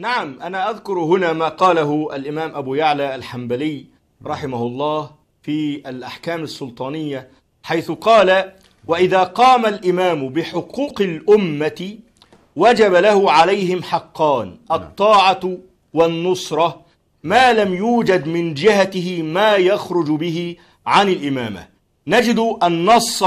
نعم أنا أذكر هنا ما قاله الإمام أبو يعلى الحنبلي رحمه الله في الأحكام السلطانية حيث قال وإذا قام الإمام بحقوق الأمة وجب له عليهم حقان نعم. الطاعة والنصرة ما لم يوجد من جهته ما يخرج به عن الإمامة نجد النص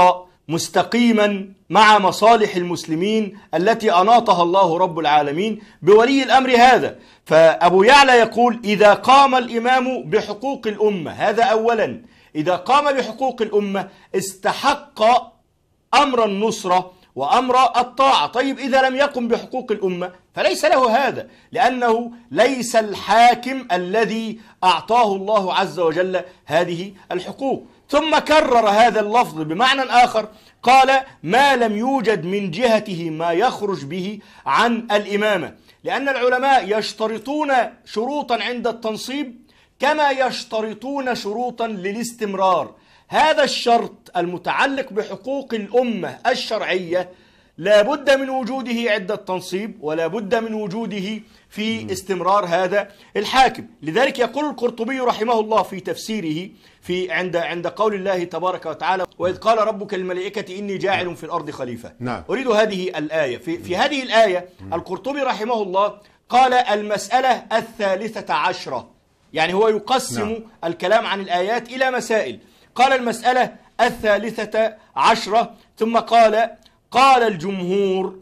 مستقيما مع مصالح المسلمين التي اناطها الله رب العالمين بولي الامر هذا فابو يعلى يقول اذا قام الامام بحقوق الامه هذا اولا اذا قام بحقوق الامه استحق امر النصره وامر الطاعه طيب اذا لم يقم بحقوق الامه فليس له هذا لانه ليس الحاكم الذي اعطاه الله عز وجل هذه الحقوق ثم كرر هذا اللفظ بمعنى آخر قال ما لم يوجد من جهته ما يخرج به عن الإمامة لأن العلماء يشترطون شروطا عند التنصيب كما يشترطون شروطا للاستمرار هذا الشرط المتعلق بحقوق الأمة الشرعية لا بد من وجوده عدة تنصيب ولا بد من وجوده في استمرار هذا الحاكم لذلك يقول القرطبي رحمه الله في تفسيره في عند عند قول الله تبارك وتعالى وإذ قال ربك للملائكة إني جاعل في الأرض خليفة نعم. أريد هذه الآية في, في هذه الآية القرطبي رحمه الله قال المسألة الثالثة عشرة يعني هو يقسم نعم. الكلام عن الآيات إلى مسائل قال المسألة الثالثة عشرة ثم قال قال الجمهور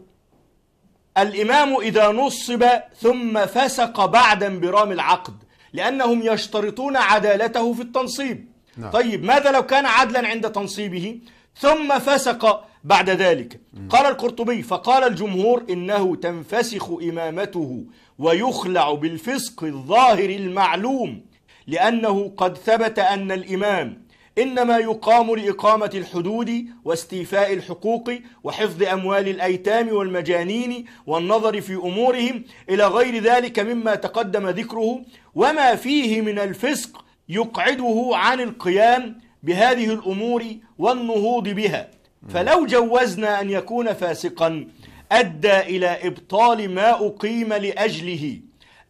الإمام إذا نصب ثم فسق بعد انبرام العقد لأنهم يشترطون عدالته في التنصيب نعم. طيب ماذا لو كان عدلا عند تنصيبه ثم فسق بعد ذلك مم. قال القرطبي فقال الجمهور إنه تنفسخ إمامته ويخلع بالفسق الظاهر المعلوم لأنه قد ثبت أن الإمام إنما يقام لإقامة الحدود واستيفاء الحقوق وحفظ أموال الأيتام والمجانين والنظر في أمورهم إلى غير ذلك مما تقدم ذكره وما فيه من الفسق يقعده عن القيام بهذه الأمور والنهوض بها فلو جوزنا أن يكون فاسقا أدى إلى إبطال ما أقيم لأجله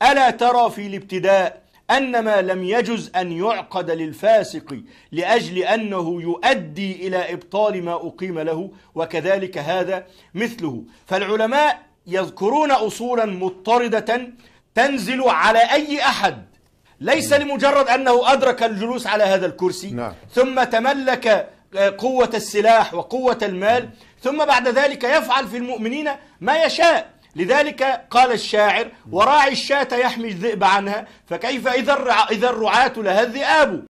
ألا ترى في الابتداء أن ما لم يجز أن يعقد للفاسق لأجل أنه يؤدي إلى إبطال ما أقيم له وكذلك هذا مثله فالعلماء يذكرون أصولا مضطردة تنزل على أي أحد ليس لمجرد أنه أدرك الجلوس على هذا الكرسي نعم. ثم تملك آه، قوة السلاح وقوة المال ثم بعد ذلك يفعل في المؤمنين ما يشاء لذلك قال الشاعر وراعي الشاة يحمي الذئب عنها فكيف إذا الرعاة لها الذئاب